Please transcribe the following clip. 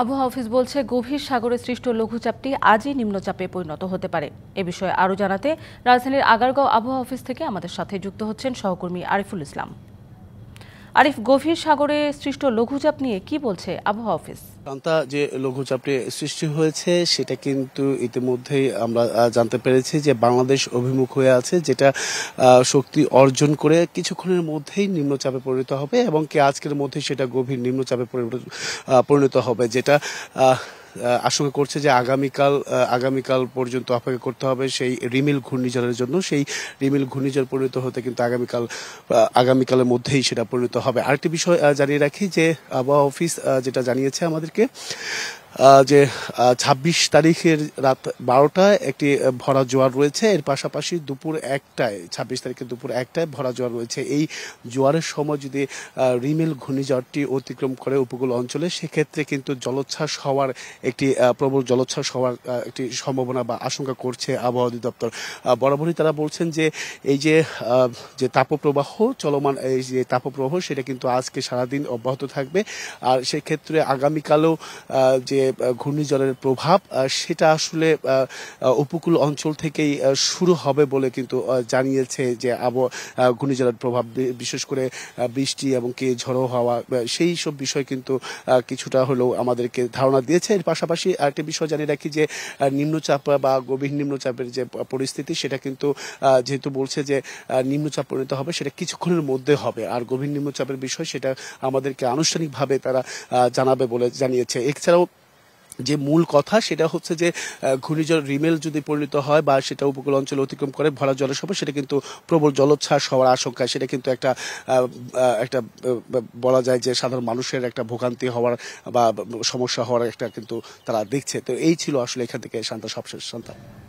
আবহাওয়া অফিস বলছে গভীর সাগরে সৃষ্ট লঘুচাপটি আজই নিম্নচাপে পরিণত হতে পারে এ বিষয়ে আরও জানাতে রাজধানীর আগারগাঁও আবহাওয়া অফিস থেকে আমাদের সাথে যুক্ত হচ্ছেন সহকর্মী আরিফুল ইসলাম আরিফ গভীর সাগরে সৃষ্ট লঘুচাপ নিয়ে কি বলছে আবহাওয়া অফিস কান্তা যে লঘুচাপটি সৃষ্টি হয়েছে সেটা কিন্তু ইতিমধ্যেই আমরা জানতে পেরেছি যে বাংলাদেশ অভিমুখ হয়ে আছে যেটা শক্তি অর্জন করে কিছুক্ষণের মধ্যেই নিম্নচাপে পরিণত হবে এবং কি আজকের মধ্যে সেটা গভীর নিম্নচাপে পরিণত হবে যেটা আশঙ্কা করছে যে আগামীকাল আগামীকাল পর্যন্ত অপেক্ষা করতে হবে সেই রিমিল ঘূর্ণিঝড়ের জন্য সেই রিমিল ঘূর্ণিঝড় পরিণত হতে কিন্তু আগামীকাল আগামীকালের মধ্যেই সেটা পরিণত হবে আরেকটি বিষয় জানিয়ে রাখি যে আবহাওয়া অফিস যেটা জানিয়েছে আমাদেরকে যে ২৬ তারিখের রাত বারোটায় একটি ভরা জোয়ার রয়েছে এর পাশাপাশি দুপুর একটায় ২৬ তারিখের দুপুর একটায় ভরা জোয়ার রয়েছে এই জোয়ারের সময় যদি রিমেল ঘূর্ণিঝড়টি অতিক্রম করে উপকূল অঞ্চলে সেক্ষেত্রে কিন্তু জলোচ্ছ্বাস হওয়ার একটি প্রবল জলোচ্ছ্বাস হওয়ার একটি সম্ভাবনা বা আশঙ্কা করছে আবহাওয়া অধিদপ্তর বরাবরই তারা বলছেন যে এই যে যে তাপপ্রবাহ চলমান এই যে তাপপ্রবাহ সেটা কিন্তু আজকে সারাদিন অব্যাহত থাকবে আর সেক্ষেত্রে আগামীকালও যে যে ঘূর্ণিঝড়ের প্রভাব সেটা আসলে উপকূল অঞ্চল থেকেই শুরু হবে বলে কিন্তু জানিয়েছে যে আব ঘূর্ণিঝড়ের প্রভাব বিশেষ করে বৃষ্টি এবং কে ঝড়ো হওয়া সেই সব বিষয় কিন্তু কিছুটা হলেও আমাদেরকে ধারণা দিয়েছে এর পাশাপাশি আরেকটি বিষয় জানিয়ে রাখি যে নিম্নচাপ বা গভীর নিম্নচাপের যে পরিস্থিতি সেটা কিন্তু যেহেতু বলছে যে নিম্নচাপ পরিণত হবে সেটা কিছুক্ষণের মধ্যে হবে আর গভীর নিম্নচাপের বিষয় সেটা আমাদেরকে আনুষ্ঠানিকভাবে তারা জানাবে বলে জানিয়েছে এছাড়াও যে মূল কথা সেটা হচ্ছে যে ঘূর্ণিঝড় রিমেল যদি পরিণত হয় বা সেটা উপকূল অঞ্চল অতিক্রম করে ভরা জলসভা সেটা কিন্তু প্রবল জলোচ্ছ্বাস হওয়ার আশঙ্কা সেটা কিন্তু একটা একটা বলা যায় যে সাধারণ মানুষের একটা ভোগান্তি হওয়ার বা সমস্যা হওয়ার একটা কিন্তু তারা দেখছে তো এই ছিল আসলে এখান থেকে শান্তা সবশেষ শান্তা